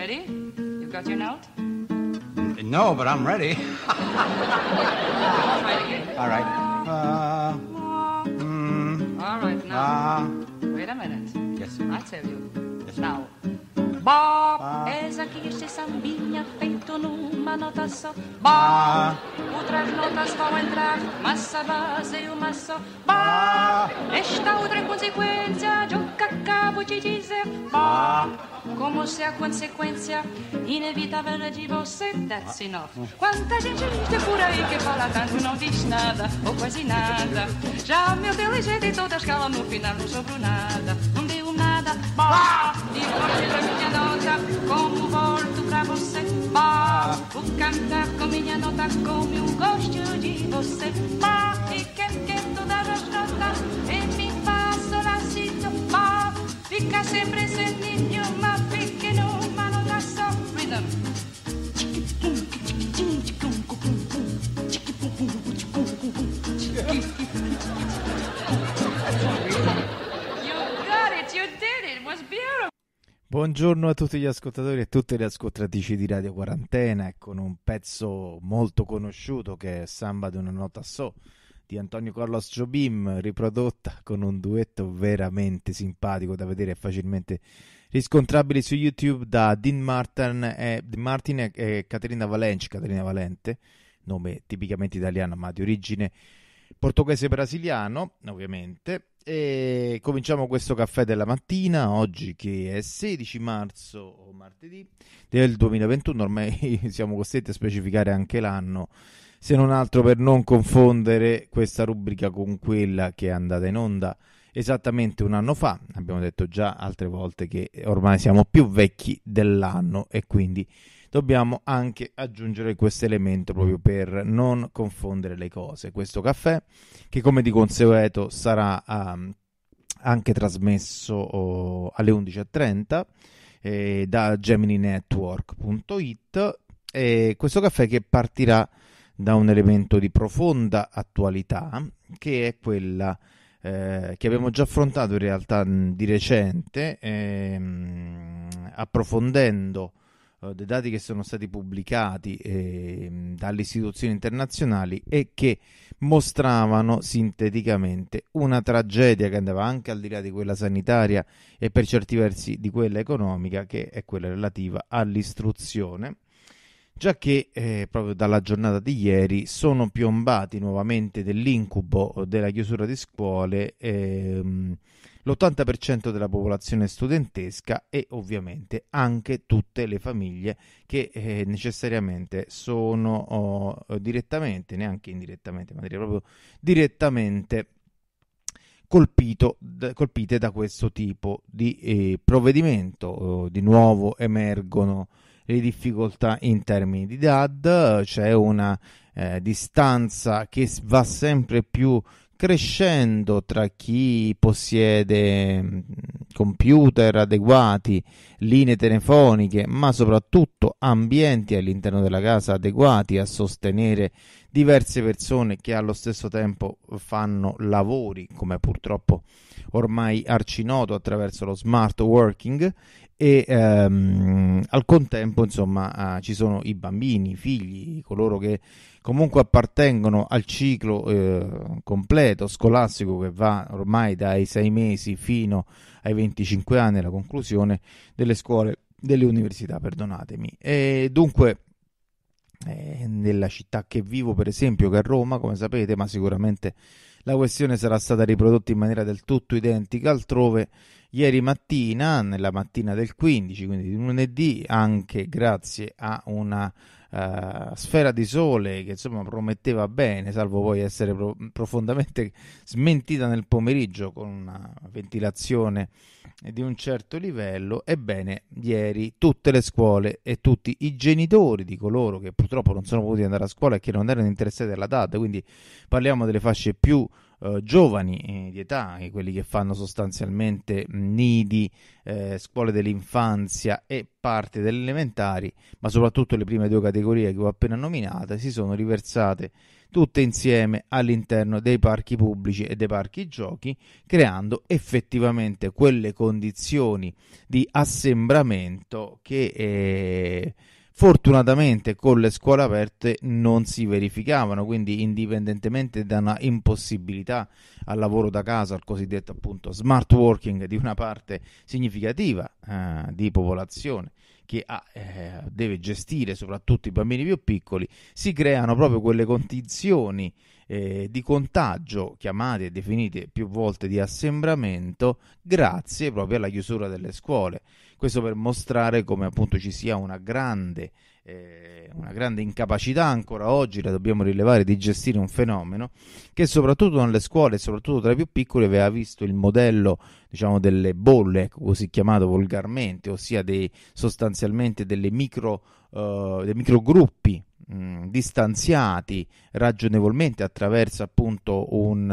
Ready? You've got your note? No, but I'm ready. All right. Uh, mm, All right, now. Uh, Wait a minute. Yes. i tell you. Yes, now. Bó, ah. és aqui este sambinha feito numa nota só. Bó, ah. outras notas vão entrar, massa base e uma só. Bó, ah. esta outra é consequência de o que acabo de dizer. Bó, como se a consequência inevitável é de você, that's enough. Quanta gente lista é por aí que fala tanto, não diz nada, ou quase nada. Já meu inteligente em toda escala, no final não sobrou nada. Um nada Bah! Devolve pra minha nota como volto pra você Bah! Vou cantar com minha nota como eu gosto de você Bah! E quer que toda as notas em mim o lacito Bah! Fica sempre sem nenhuma pequena uma nota só Rhythm Buongiorno a tutti gli ascoltatori e tutte le ascoltatrici di Radio Quarantena con un pezzo molto conosciuto che è Samba di una nota so di Antonio Carlos Jobim riprodotta con un duetto veramente simpatico da vedere facilmente riscontrabile su YouTube da Dean Martin e, Dean Martin e, Caterina Valenci, Caterina Valente, nome tipicamente italiano ma di origine portoghese-brasiliano, ovviamente. E cominciamo questo caffè della mattina, oggi che è 16 marzo o martedì del 2021, ormai siamo costretti a specificare anche l'anno, se non altro per non confondere questa rubrica con quella che è andata in onda esattamente un anno fa. Abbiamo detto già altre volte che ormai siamo più vecchi dell'anno e quindi dobbiamo anche aggiungere questo elemento proprio per non confondere le cose. Questo caffè, che come di consueto sarà um, anche trasmesso oh, alle 11.30 eh, da gemininetwork.it eh, questo caffè che partirà da un elemento di profonda attualità che è quella eh, che abbiamo già affrontato in realtà di recente ehm, approfondendo eh, dei dati che sono stati pubblicati eh, dalle istituzioni internazionali e che mostravano sinteticamente una tragedia che andava anche al di là di quella sanitaria e per certi versi di quella economica, che è quella relativa all'istruzione già che eh, proprio dalla giornata di ieri sono piombati nuovamente dell'incubo eh, della chiusura di scuole ehm, l'80% della popolazione studentesca e ovviamente anche tutte le famiglie che eh, necessariamente sono oh, direttamente, neanche indirettamente, ma direi proprio direttamente colpito, colpite da questo tipo di eh, provvedimento. Eh, di nuovo emergono le difficoltà in termini di DAD, c'è una eh, distanza che va sempre più crescendo tra chi possiede mm, computer adeguati, linee telefoniche, ma soprattutto ambienti all'interno della casa adeguati a sostenere diverse persone che allo stesso tempo fanno lavori, come purtroppo ormai arcinoto attraverso lo smart working e ehm, al contempo insomma ah, ci sono i bambini, i figli, coloro che comunque appartengono al ciclo eh, completo scolastico che va ormai dai sei mesi fino ai 25 anni alla conclusione delle scuole, delle università, perdonatemi. E dunque eh, nella città che vivo per esempio che è Roma come sapete ma sicuramente la questione sarà stata riprodotta in maniera del tutto identica altrove ieri mattina, nella mattina del 15, quindi di lunedì, anche grazie a una uh, sfera di sole che insomma prometteva bene, salvo poi essere pro- profondamente smentita nel pomeriggio con una ventilazione di un certo livello, ebbene ieri tutte le scuole e tutti i genitori di coloro che purtroppo non sono potuti andare a scuola e che non erano interessati alla data, quindi parliamo delle fasce più eh, giovani eh, di età, quelli che fanno sostanzialmente nidi, eh, scuole dell'infanzia e parte delle elementari, ma soprattutto le prime due categorie che ho appena nominato, si sono riversate tutte insieme all'interno dei parchi pubblici e dei parchi giochi, creando effettivamente quelle condizioni di assembramento che eh, fortunatamente con le scuole aperte non si verificavano, quindi indipendentemente da una impossibilità al lavoro da casa, al cosiddetto appunto smart working di una parte significativa eh, di popolazione che ha, eh, deve gestire soprattutto i bambini più piccoli, si creano proprio quelle condizioni eh, di contagio, chiamate e definite più volte di assembramento, grazie proprio alla chiusura delle scuole. Questo per mostrare come appunto ci sia una grande, eh, una grande incapacità ancora oggi, la dobbiamo rilevare, di gestire un fenomeno che soprattutto nelle scuole, soprattutto tra i più piccoli, aveva visto il modello diciamo, delle bolle, ecco, così chiamato volgarmente, ossia dei, sostanzialmente delle micro, eh, dei microgruppi mh, mm, distanziati ragionevolmente attraverso appunto un,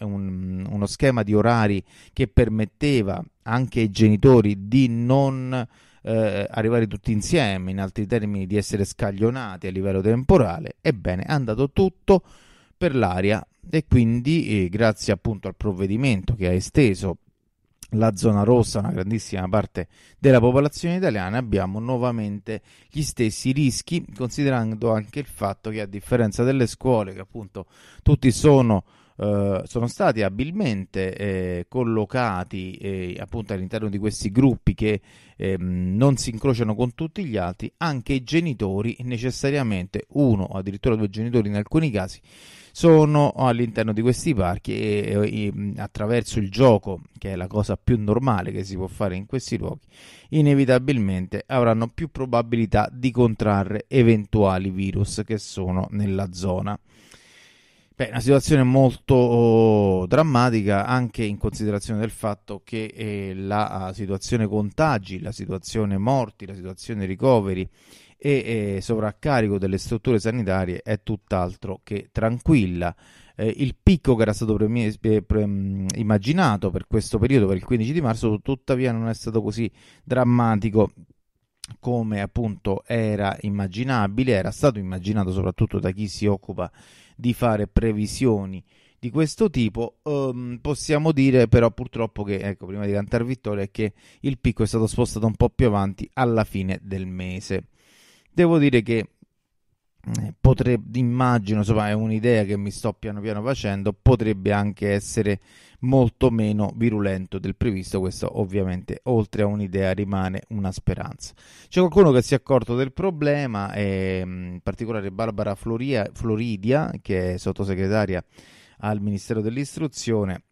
uh, un, uno schema di orari che permetteva anche ai genitori di non eh, arrivare tutti insieme, in altri termini di essere scaglionati a livello temporale, ebbene è andato tutto per l'aria e quindi eh, grazie appunto al provvedimento che ha esteso la zona rossa, una grandissima parte della popolazione italiana, abbiamo nuovamente gli stessi rischi, considerando anche il fatto che a differenza delle scuole, che appunto tutti sono, eh, sono stati abilmente eh, collocati eh, appunto all'interno di questi gruppi che ehm, non si incrociano con tutti gli altri, anche i genitori necessariamente, uno o addirittura due genitori in alcuni casi, sono all'interno di questi parchi e, e, attraverso il gioco, che è la cosa più normale che si può fare in questi luoghi, inevitabilmente avranno più probabilità di contrarre eventuali virus che sono nella zona. Beh, una situazione molto oh, drammatica anche in considerazione del fatto che eh, la ah, situazione contagi, la situazione morti, la situazione ricoveri e eh, sovraccarico delle strutture sanitarie è tutt'altro che tranquilla. Eh, il picco che era stato premi- eh, pre- immaginato per questo periodo, per il 15 di marzo, tuttavia non è stato così drammatico come appunto era immaginabile, era stato immaginato soprattutto da chi si occupa di fare previsioni di questo tipo. Um, possiamo dire però purtroppo che, ecco, prima di cantare vittoria, che il picco è stato spostato un po' più avanti alla fine del mese devo dire che eh, potrebbe, immagino, insomma, è un'idea che mi sto piano piano facendo, potrebbe anche essere molto meno virulento del previsto. Questo ovviamente, oltre a un'idea, rimane una speranza. C'è qualcuno che si è accorto del problema, ehm, in particolare Barbara Floria, Floridia, che è sottosegretaria al Ministero dell'Istruzione,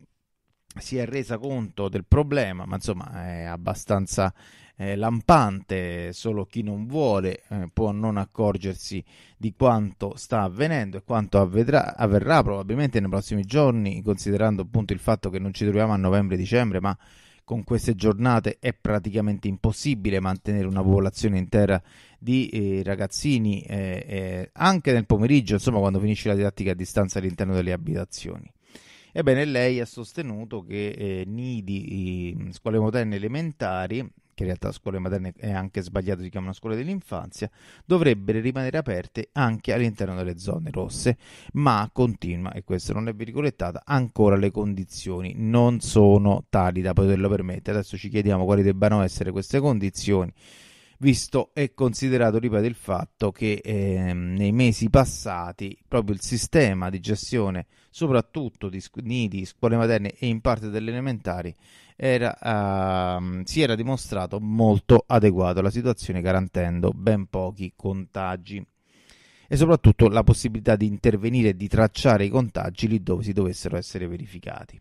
si è resa conto del problema, ma insomma è abbastanza eh, lampante, solo chi non vuole eh, può non accorgersi di quanto sta avvenendo e quanto avvedrà, avverrà probabilmente nei prossimi giorni, considerando appunto il fatto che non ci troviamo a novembre-dicembre, ma con queste giornate è praticamente impossibile mantenere una popolazione intera di eh, ragazzini eh, eh, anche nel pomeriggio, insomma, quando finisce la didattica a distanza all'interno delle abitazioni. Ebbene, lei ha sostenuto che eh, nidi, scuole moderne elementari che in realtà scuole materne è anche sbagliato, si chiamano scuole dell'infanzia, dovrebbero rimanere aperte anche all'interno delle zone rosse, ma continua, e questo non è virgolettata, ancora le condizioni non sono tali da poterlo permettere. Adesso ci chiediamo quali debbano essere queste condizioni visto e considerato, ripeto, il fatto che eh, nei mesi passati proprio il sistema di gestione, soprattutto di scu- nidi, scuole materne e in parte delle elementari, era, uh, si era dimostrato molto adeguato alla situazione garantendo ben pochi contagi e soprattutto la possibilità di intervenire e di tracciare i contagi lì dove si dovessero essere verificati.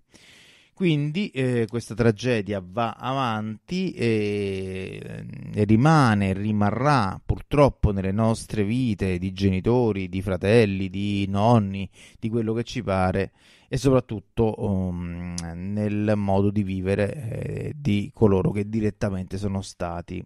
Quindi eh, questa tragedia va avanti e, ehm, e rimane, rimarrà purtroppo nelle nostre vite di genitori, di fratelli, di nonni, di quello che ci pare, e soprattutto um, nel modo di vivere eh, di coloro che direttamente sono stati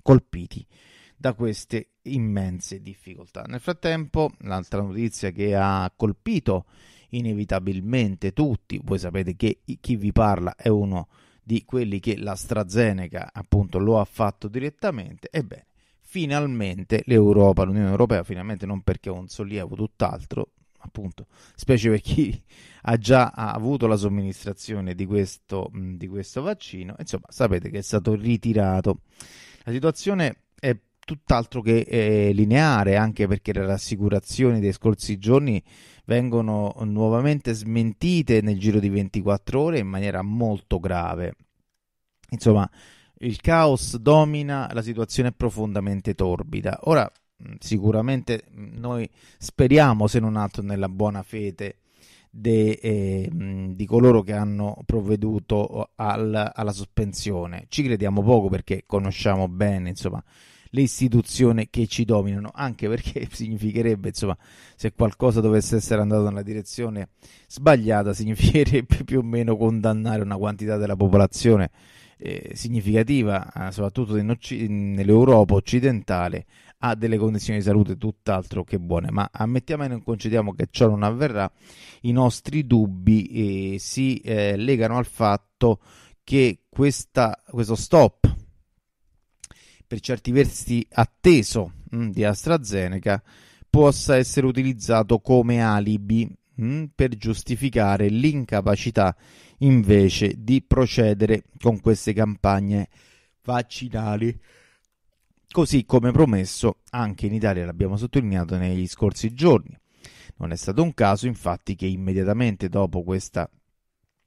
colpiti da queste immense difficoltà. Nel frattempo, l'altra notizia che ha colpito inevitabilmente tutti, voi sapete che chi vi parla è uno di quelli che l'AstraZeneca appunto lo ha fatto direttamente, ebbene, finalmente l'Europa, l'Unione Europea, finalmente non perché un sollievo tutt'altro, appunto, specie per chi ha già avuto la somministrazione di questo, di questo vaccino, insomma sapete che è stato ritirato. La situazione è tutt'altro che eh, lineare, anche perché le rassicurazioni dei scorsi giorni vengono nuovamente smentite nel giro di 24 ore in maniera molto grave. Insomma, il caos domina, la situazione è profondamente torbida. Ora Mm, sicuramente mm, noi speriamo, se non altro, nella buona fede de, eh, mm, di coloro che hanno provveduto al, alla sospensione. Ci crediamo poco perché conosciamo bene, insomma, le istituzioni che ci dominano, anche perché significherebbe, insomma, se qualcosa dovesse essere andato nella direzione sbagliata, significherebbe più o meno condannare una quantità della popolazione eh, significativa, eh, soprattutto Occ- nell'Europa occidentale, ha delle condizioni di salute tutt'altro che buone, ma ammettiamo e non concediamo che ciò non avverrà, i nostri dubbi eh, si eh, legano al fatto che questa, questo stop, per certi versi atteso, mh, mm, di AstraZeneca, possa essere utilizzato come alibi Mm, per giustificare l'incapacità invece di procedere con queste campagne vaccinali. Così come promesso anche in Italia, l'abbiamo sottolineato negli scorsi giorni. Non è stato un caso infatti che immediatamente dopo questa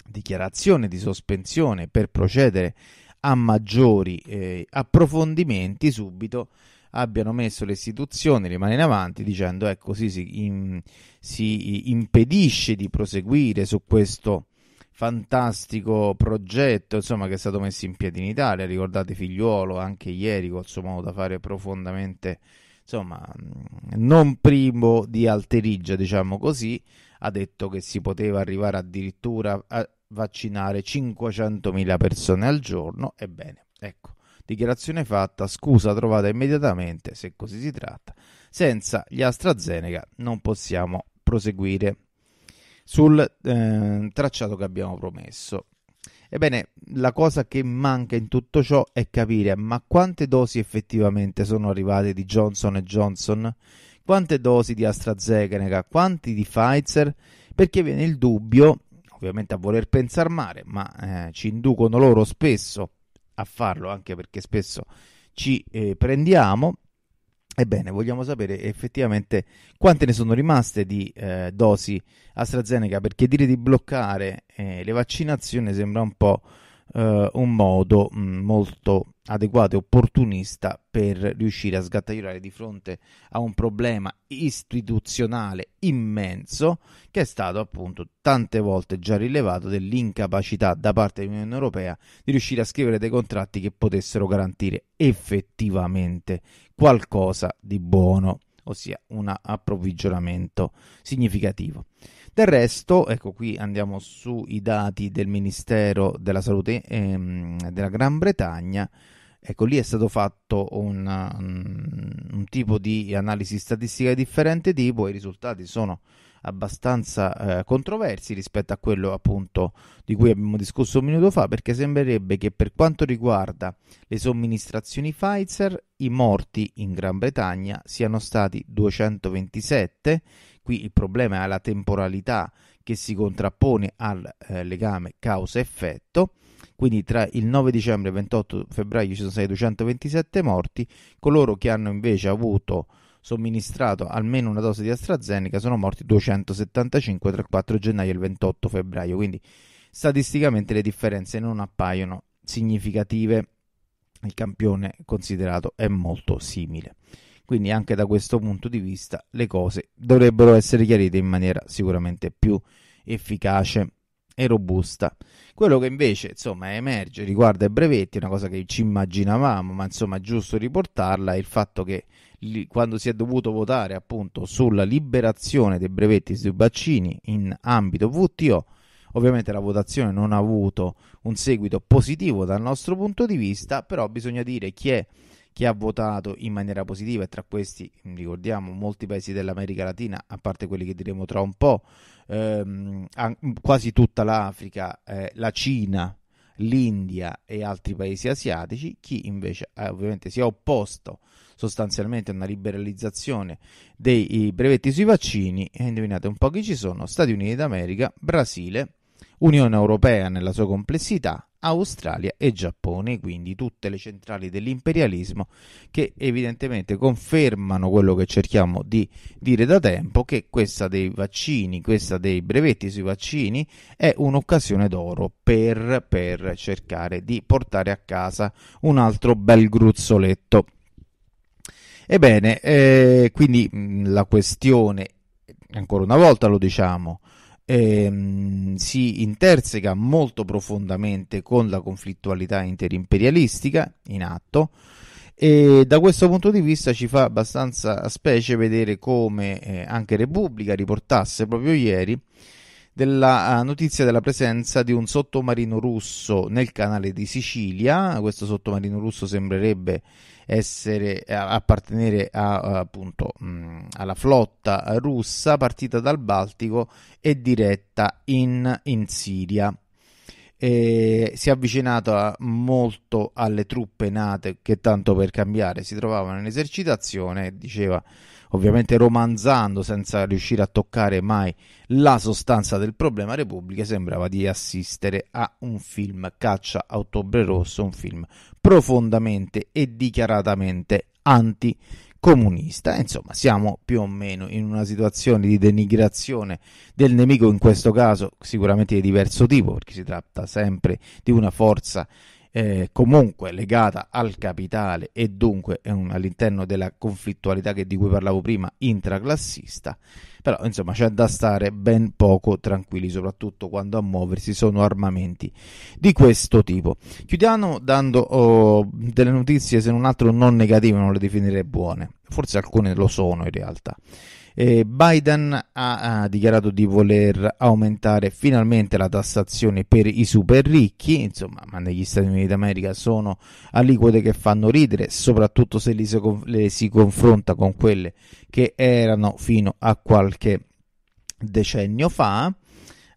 dichiarazione di sospensione per procedere a maggiori eh, approfondimenti subito abbiano messo le istituzioni le mani in avanti dicendo ecco così si, in, si impedisce di proseguire su questo fantastico progetto insomma, che è stato messo in piedi in Italia. Ricordate Figliuolo anche ieri col suo modo da fare profondamente insomma, mm, non primo di alterigia, diciamo così, ha detto che si poteva arrivare addirittura a vaccinare 500.000 persone al giorno. Ebbene, ecco. Dichiarazione fatta, scusa trovata immediatamente, se così si tratta. Senza gli AstraZeneca non possiamo proseguire sul eh, tracciato che abbiamo promesso. Ebbene, la cosa che manca in tutto ciò è capire ma quante dosi effettivamente sono arrivate di Johnson Johnson, quante dosi di AstraZeneca, quanti di Pfizer, perché viene il dubbio, ovviamente a voler pensare male, ma eh, ci inducono loro spesso a farlo, anche perché spesso ci eh, prendiamo. Ebbene, vogliamo sapere effettivamente quante ne sono rimaste di eh, dosi AstraZeneca, perché dire di bloccare eh, le vaccinazioni sembra un po' eh, un modo mh, mm, molto adeguato e opportunista per riuscire a sgattaiolare di fronte a un problema istituzionale immenso che è stato appunto tante volte già rilevato dell'incapacità da parte dell'Unione Europea di riuscire a scrivere dei contratti che potessero garantire effettivamente qualcosa di buono, ossia un approvvigionamento significativo. Del resto, ecco qui andiamo sui dati del Ministero della Salute ehm, della Gran Bretagna. Ecco, lì è stato fatto un, mm, un, tipo di analisi statistica di differente tipo e i risultati sono abbastanza eh, controversi rispetto a quello appunto di cui abbiamo discusso un minuto fa, perché sembrerebbe che per quanto riguarda le somministrazioni Pfizer, i morti in Gran Bretagna siano stati 227 Qui il problema è la temporalità che si contrappone al eh, legame causa-effetto. Quindi tra il 9 dicembre e il 28 febbraio ci sono stati 227 morti, coloro che hanno invece avuto somministrato almeno una dose di AstraZeneca sono morti 275 tra il 4 gennaio e il 28 febbraio, quindi statisticamente le differenze non appaiono significative. Il campione considerato è molto simile. Quindi anche da questo punto di vista le cose dovrebbero essere chiarite in maniera sicuramente più efficace e robusta. Quello che invece insomma emerge riguardo ai brevetti, una cosa che ci immaginavamo, ma insomma è giusto riportarla, è il fatto che quando si è dovuto votare appunto sulla liberazione dei brevetti sui vaccini in ambito WTO, Ovviamente la votazione non ha avuto un seguito positivo dal nostro punto di vista, però bisogna dire chi è chi ha votato in maniera positiva e tra questi ricordiamo molti paesi dell'America Latina, a parte quelli che diremo tra un po', ehm, quasi tutta l'Africa, eh, la Cina, l'India e altri paesi asiatici, chi invece eh, ovviamente si è opposto sostanzialmente a una liberalizzazione dei brevetti sui vaccini, e indovinate un po' chi ci sono, Stati Uniti d'America, Brasile, Unione Europea nella sua complessità, Australia e Giappone, quindi tutte le centrali dell'imperialismo che evidentemente confermano quello che cerchiamo di dire da tempo, che questa dei vaccini, questa dei brevetti sui vaccini è un'occasione d'oro per, per cercare di portare a casa un altro bel gruzzoletto. Ebbene, eh, quindi la questione, ancora una volta lo diciamo, ehm, si interseca molto profondamente con la conflittualità interimperialistica in atto e da questo punto di vista ci fa abbastanza specie vedere come eh, anche Repubblica riportasse proprio ieri della eh, notizia della presenza di un sottomarino russo nel canale di Sicilia. Questo sottomarino russo sembrerebbe essere, eh, appartenere a, eh, appunto, mh, alla flotta russa partita dal Baltico e diretta in, in Siria. E si è avvicinata eh, molto alle truppe nate che tanto per cambiare si trovavano in esercitazione diceva ovviamente romanzando senza riuscire a toccare mai la sostanza del problema Repubblica, sembrava di assistere a un film caccia a ottobre rosso, un film profondamente e dichiaratamente anticomunista. Insomma, siamo più o meno in una situazione di denigrazione del nemico, in questo caso sicuramente di diverso tipo, perché si tratta sempre di una forza eh, comunque legata al capitale e dunque all'interno della conflittualità di cui parlavo prima intraclassista, però insomma c'è da stare ben poco tranquilli, soprattutto quando a muoversi sono armamenti di questo tipo. Chiudiamo dando oh, delle notizie se non altro non negative, non le definire buone, forse alcune lo sono in realtà. Eh, Biden ha, ha, dichiarato di voler aumentare finalmente la tassazione per i super ricchi, insomma, ma negli Stati Uniti d'America sono aliquote che fanno ridere, soprattutto se li, le si confronta con quelle che erano fino a qualche decennio fa.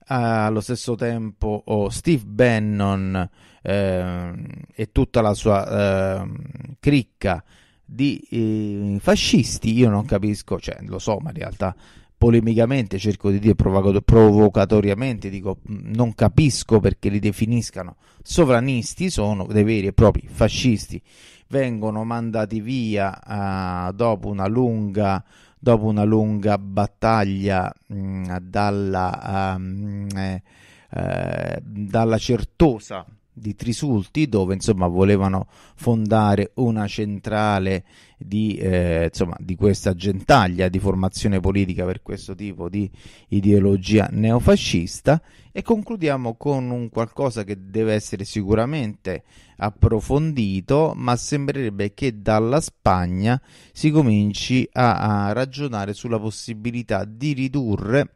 Allo stesso tempo oh, Steve Bannon eh, e tutta la sua eh, cricca di eh, fascisti, io non capisco, cioè lo so, ma in realtà polemicamente cerco di dire provocatoriamente, dico mm, non capisco perché li definiscano sovranisti, sono dei veri e propri fascisti, vengono mandati via eh, dopo una lunga dopo una lunga battaglia mh, mm, dalla, uh, eh, eh, dalla certosa di Trisulti dove insomma volevano fondare una centrale di, eh, insomma, di questa gentaglia di formazione politica per questo tipo di ideologia neofascista e concludiamo con un qualcosa che deve essere sicuramente approfondito ma sembrerebbe che dalla Spagna si cominci a, a ragionare sulla possibilità di ridurre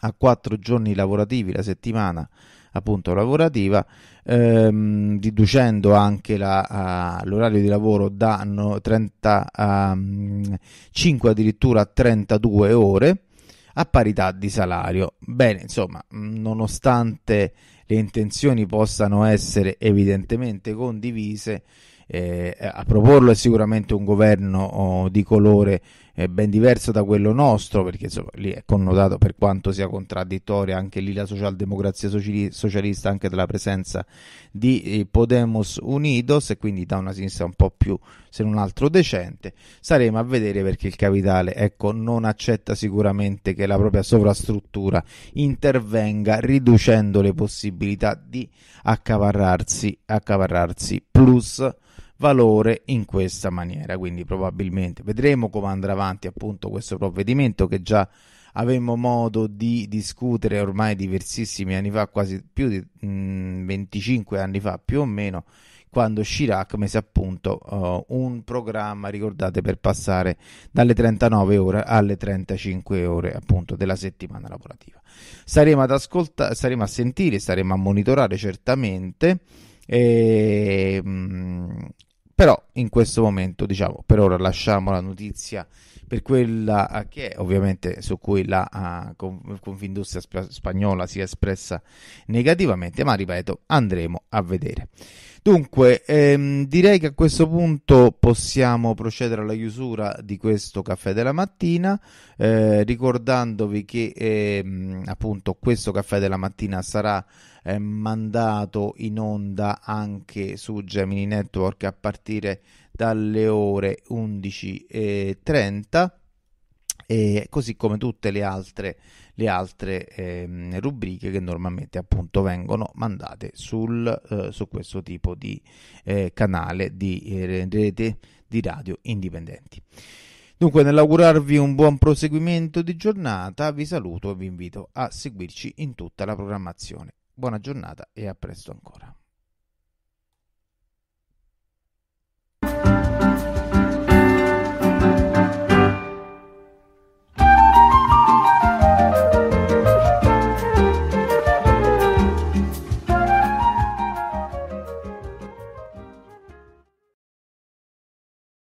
a quattro giorni lavorativi la settimana appunto lavorativa ehm, riducendo anche l'orario di lavoro da no, 35 ehm, addirittura a 32 ore a parità di salario. Bene, insomma, nonostante le intenzioni possano essere evidentemente condivise, eh, a proporlo è sicuramente un governo oh, di colore è ben diverso da quello nostro, perché insomma, lì è connotato per quanto sia contraddittoria anche lì la socialdemocrazia socialista, anche della presenza di eh, Podemos Unidos e quindi da una sinistra un po' più, se non altro, decente. Saremo a vedere perché il capitale ecco, non accetta sicuramente che la propria sovrastruttura intervenga riducendo le possibilità di accavarrarsi, accaparrarsi plus valore in questa maniera. Quindi probabilmente vedremo come andrà avanti appunto questo provvedimento che già avemmo modo di discutere ormai diversissimi anni fa, quasi più di mh, mm, 25 anni fa più o meno, quando Chirac mise appunto uh, oh, un programma, ricordate, per passare dalle 39 ore alle 35 ore appunto della settimana lavorativa. Saremo ad ascoltare, saremo a sentire, saremo a monitorare certamente. E, ehm, mh, però in questo momento diciamo per ora lasciamo la notizia per quella eh, che è ovviamente su cui la uh, Confindustria sp- spagnola si è espressa negativamente ma ripeto andremo a vedere dunque ehm, direi che a questo punto possiamo procedere alla chiusura di questo caffè della mattina eh, ricordandovi che ehm, appunto questo caffè della mattina sarà mandato in onda anche su Gemini Network a partire dalle ore 11.30 e così come tutte le altre, le altre eh, rubriche che normalmente appunto vengono mandate sul, eh, su questo tipo di eh, canale di eh, rete di radio indipendenti. Dunque, nell'augurarvi un buon proseguimento di giornata, vi saluto e vi invito a seguirci in tutta la programmazione. Buona giornata e a presto ancora.